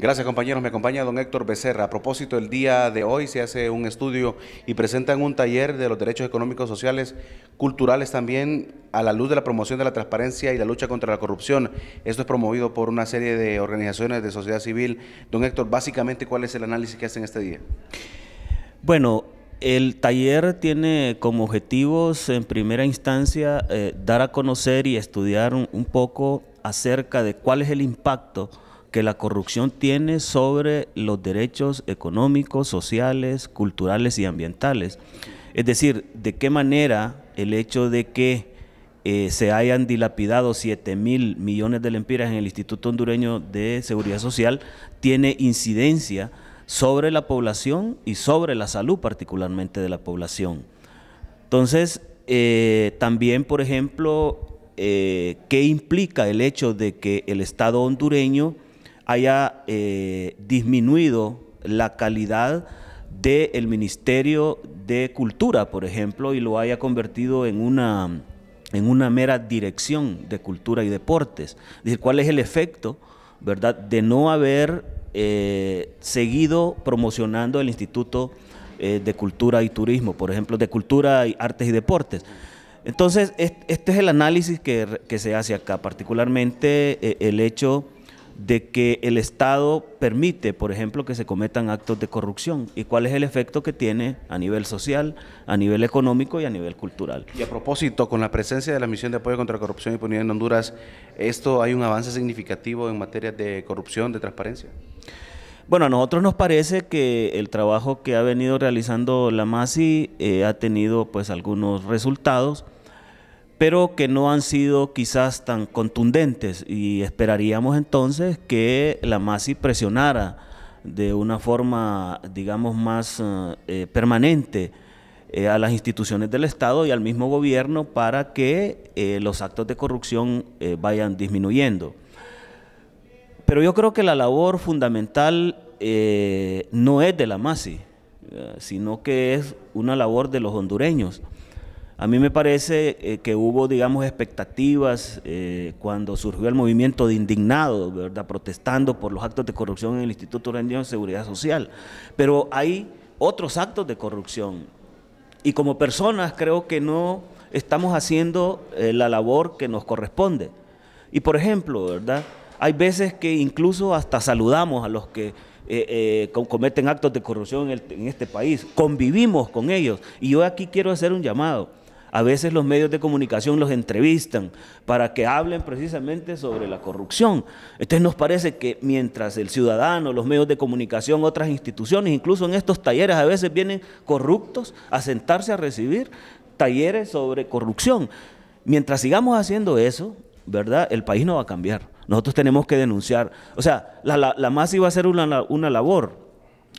Gracias compañeros, me acompaña don Héctor Becerra. A propósito, el día de hoy se hace un estudio y presentan un taller de los derechos económicos, sociales, culturales también a la luz de la promoción de la transparencia y la lucha contra la corrupción. Esto es promovido por una serie de organizaciones de sociedad civil. Don Héctor, básicamente, ¿cuál es el análisis que hacen este día? Bueno, el taller tiene como objetivos, en primera instancia, eh, dar a conocer y estudiar un poco acerca de cuál es el impacto que la corrupción tiene sobre los derechos económicos, sociales, culturales y ambientales. Es decir, de qué manera el hecho de que eh, se hayan dilapidado 7 mil millones de lempiras en el Instituto Hondureño de Seguridad Social tiene incidencia sobre la población y sobre la salud particularmente de la población. Entonces, eh, también, por ejemplo, eh, qué implica el hecho de que el Estado hondureño haya eh, disminuido la calidad del Ministerio de Cultura, por ejemplo, y lo haya convertido en una, en una mera dirección de cultura y deportes. Es ¿cuál es el efecto, verdad, de no haber eh, seguido promocionando el Instituto eh, de Cultura y Turismo, por ejemplo, de Cultura, y Artes y Deportes? Entonces, este es el análisis que, se hace acá, particularmente el hecho de que el Estado permite, por ejemplo, que se cometan actos de corrupción y cuál es el efecto que tiene a nivel social, a nivel económico y a nivel cultural. Y a propósito, con la presencia de la Misión de Apoyo contra la Corrupción y Impunidad en Honduras, ¿esto hay un avance significativo en materia de corrupción, de transparencia? Bueno, a nosotros nos parece que el trabajo que ha venido realizando la MASI eh, ha tenido pues algunos resultados pero que no han sido quizás tan contundentes y esperaríamos entonces que la MASI presionara de una forma, digamos, más eh, eh, permanente eh, a las instituciones del Estado y al mismo gobierno para que los actos de corrupción vayan disminuyendo. Pero yo creo que la labor fundamental no es de la MASI, sino que es una labor de los hondureños a mí me parece eh, que hubo, digamos, expectativas eh, cuando surgió el movimiento de indignados, ¿verdad? Protestando por los actos de corrupción en el Instituto de Seguridad Social. Pero hay otros actos de corrupción. Y como personas creo que no estamos haciendo eh, la labor que nos corresponde. Y por ejemplo, ¿verdad? Hay veces que incluso hasta saludamos a los que cometen actos de corrupción en, en, este país, convivimos con ellos. Y yo aquí quiero hacer un llamado. A veces los medios de comunicación los entrevistan para que hablen precisamente sobre la corrupción. Entonces nos parece que mientras el ciudadano, los medios de comunicación, otras instituciones, incluso en estos talleres a veces vienen corruptos a sentarse a recibir talleres sobre corrupción. Mientras sigamos haciendo eso, ¿verdad? El país no va a cambiar. Nosotros tenemos que denunciar. O sea, la, la, la iba a ser una, una labor,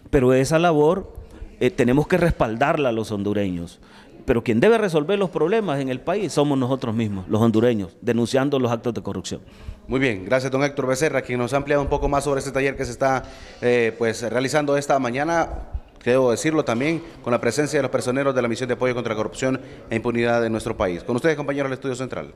pero esa labor eh, tenemos que respaldarla a los hondureños pero quien debe resolver los problemas en el país somos nosotros mismos, los hondureños, denunciando los actos de corrupción. Muy bien, gracias don Héctor Becerra, quien nos ha ampliado un poco más sobre este taller que se está eh, pues realizando esta mañana debo decirlo también, con la presencia de los personeros de la Misión de Apoyo contra la Corrupción e Impunidad de nuestro país. Con ustedes, compañeros del Estudio Central.